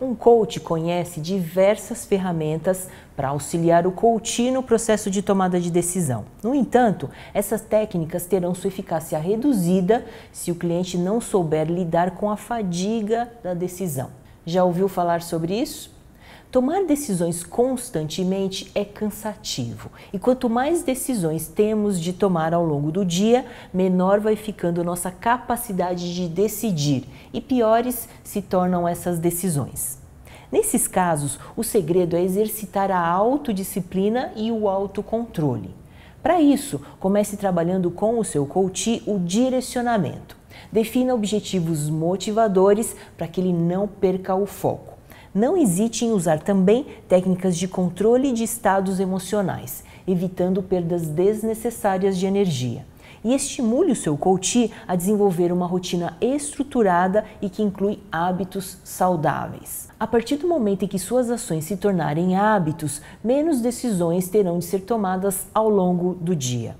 um coach conhece diversas ferramentas para auxiliar o coach no processo de tomada de decisão. No entanto, essas técnicas terão sua eficácia reduzida se o cliente não souber lidar com a fadiga da decisão. Já ouviu falar sobre isso? Tomar decisões constantemente é cansativo e quanto mais decisões temos de tomar ao longo do dia, menor vai ficando nossa capacidade de decidir e piores se tornam essas decisões. Nesses casos, o segredo é exercitar a autodisciplina e o autocontrole. Para isso, comece trabalhando com o seu coach o direcionamento. Defina objetivos motivadores para que ele não perca o foco. Não hesite em usar também técnicas de controle de estados emocionais, evitando perdas desnecessárias de energia. E estimule o seu coach a desenvolver uma rotina estruturada e que inclui hábitos saudáveis. A partir do momento em que suas ações se tornarem hábitos, menos decisões terão de ser tomadas ao longo do dia.